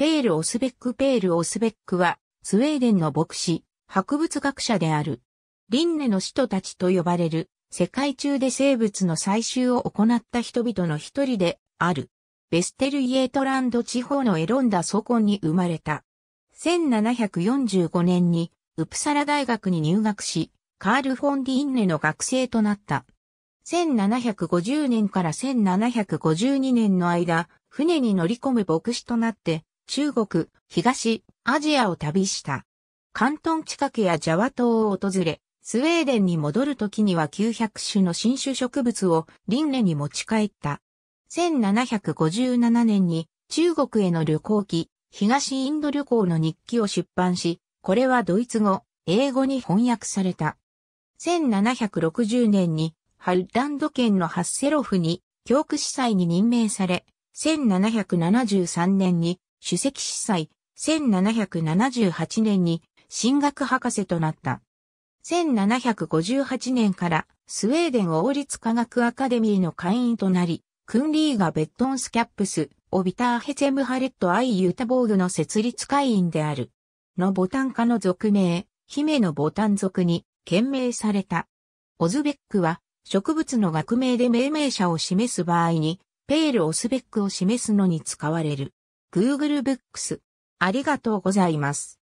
ペール・オスベック・ペール・オスベックは、スウェーデンの牧師、博物学者である。リンネの使徒たちと呼ばれる、世界中で生物の採集を行った人々の一人である。ベステル・イエートランド地方のエロンダソコンに生まれた。1745年に、ウプサラ大学に入学し、カール・フォン・ディンネの学生となった。1750年から1752年の間、船に乗り込む牧師となって、中国、東、アジアを旅した。関東近くやジャワ島を訪れ、スウェーデンに戻る時には900種の新種植物を輪廻に持ち帰った。1757年に中国への旅行記、東インド旅行の日記を出版し、これはドイツ語、英語に翻訳された。1760年にハルランド県のハッセロフに教区司祭に任命され、1773年に主席司祭、1778年に進学博士となった。1758年からスウェーデン王立科学アカデミーの会員となり、クンリーガ・ベットンスキャップス、オビターヘツェムハレット・アイ・ユータボーグの設立会員である。のボタン科の俗名、姫のボタン族に、懸名された。オズベックは、植物の学名で命名者を示す場合に、ペール・オスベックを示すのに使われる。Google Books。ありがとうございます。